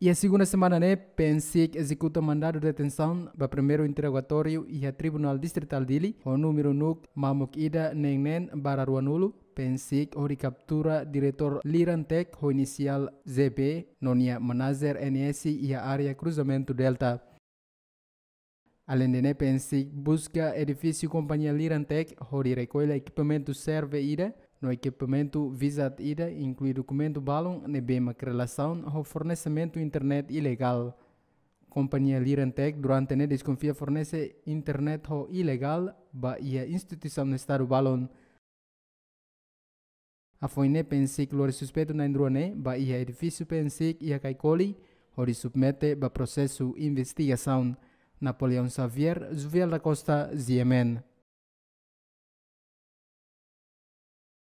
E a segunda semana, né, PNC executa mandado de detenção para primeiro interrogatório e a Tribunal Distrital Dili, o número NUC Mamuk Ida Nengnen Bararuanulu, PNC ou captura diretor Lirantec, o inicial ZB, nonia Manazer NS e a área Cruzamento Delta. Além de NPNC, né, busca edifício Companhia Lirantec, onde recolhe equipamento serve ida, no equipamento visa ida inclui documento balão ne né bema relação ao fornecimento internet ilegal. Companhia Lirantec durante ne né, desconfia fornece internet ho ilegal ba ia instituição estar estado balão. A ne né, pensic lor suspeito na indruane ba ia edifício pensic ia caicoli ho submete ba processo investigação. Napoleão Xavier, Juviel da Costa, Ziemen.